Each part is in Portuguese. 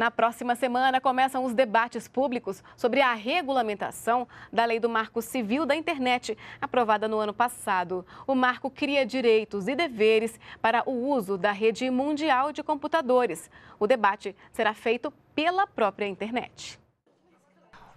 Na próxima semana começam os debates públicos sobre a regulamentação da Lei do Marco Civil da Internet, aprovada no ano passado. O marco cria direitos e deveres para o uso da rede mundial de computadores. O debate será feito pela própria internet.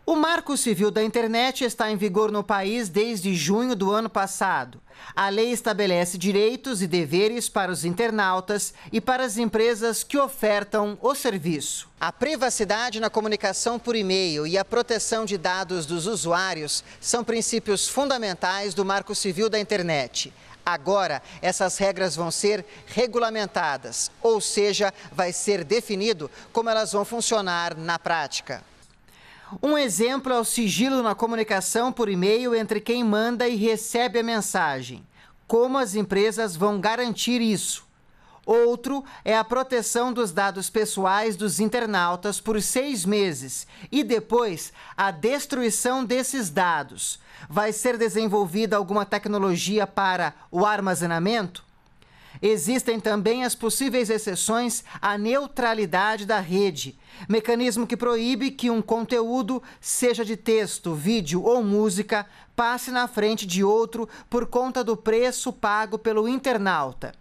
O Marco Civil da Internet está em vigor no país desde junho do ano passado. A lei estabelece direitos e deveres para os internautas e para as empresas que ofertam o serviço. A privacidade na comunicação por e-mail e a proteção de dados dos usuários são princípios fundamentais do Marco Civil da Internet. Agora, essas regras vão ser regulamentadas, ou seja, vai ser definido como elas vão funcionar na prática. Um exemplo é o sigilo na comunicação por e-mail entre quem manda e recebe a mensagem. Como as empresas vão garantir isso? Outro é a proteção dos dados pessoais dos internautas por seis meses e depois a destruição desses dados. Vai ser desenvolvida alguma tecnologia para o armazenamento? Existem também as possíveis exceções à neutralidade da rede, mecanismo que proíbe que um conteúdo, seja de texto, vídeo ou música, passe na frente de outro por conta do preço pago pelo internauta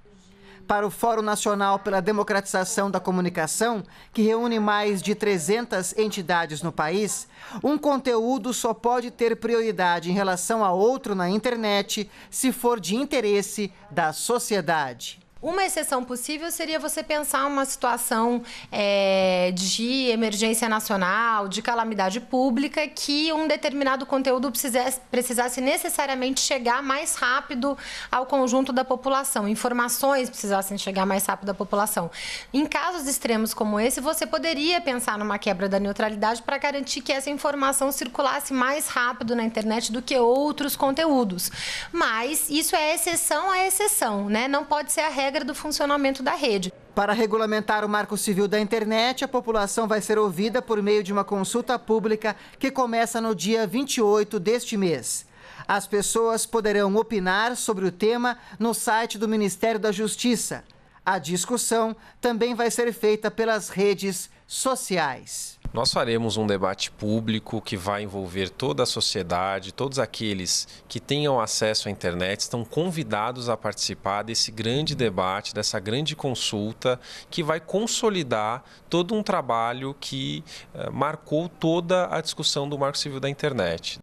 para o Fórum Nacional pela Democratização da Comunicação, que reúne mais de 300 entidades no país, um conteúdo só pode ter prioridade em relação a outro na internet se for de interesse da sociedade. Uma exceção possível seria você pensar uma situação é, de emergência nacional, de calamidade pública, que um determinado conteúdo precisasse, precisasse necessariamente chegar mais rápido ao conjunto da população, informações precisassem chegar mais rápido à população. Em casos extremos como esse, você poderia pensar numa quebra da neutralidade para garantir que essa informação circulasse mais rápido na internet do que outros conteúdos. Mas isso é exceção à exceção, né? Não pode ser a regra regra do funcionamento da rede. Para regulamentar o marco civil da internet, a população vai ser ouvida por meio de uma consulta pública que começa no dia 28 deste mês. As pessoas poderão opinar sobre o tema no site do Ministério da Justiça. A discussão também vai ser feita pelas redes sociais. Nós faremos um debate público que vai envolver toda a sociedade, todos aqueles que tenham acesso à internet estão convidados a participar desse grande debate, dessa grande consulta que vai consolidar todo um trabalho que uh, marcou toda a discussão do Marco Civil da Internet.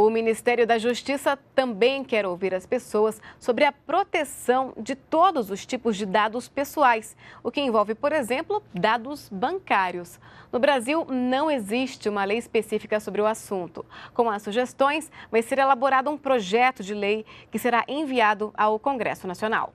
O Ministério da Justiça também quer ouvir as pessoas sobre a proteção de todos os tipos de dados pessoais, o que envolve, por exemplo, dados bancários. No Brasil, não existe uma lei específica sobre o assunto. Com as sugestões, vai ser elaborado um projeto de lei que será enviado ao Congresso Nacional.